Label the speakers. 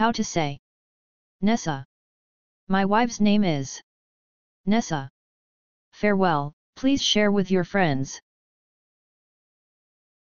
Speaker 1: How to say. Nessa. My wife's name is. Nessa. Farewell, please share with your friends.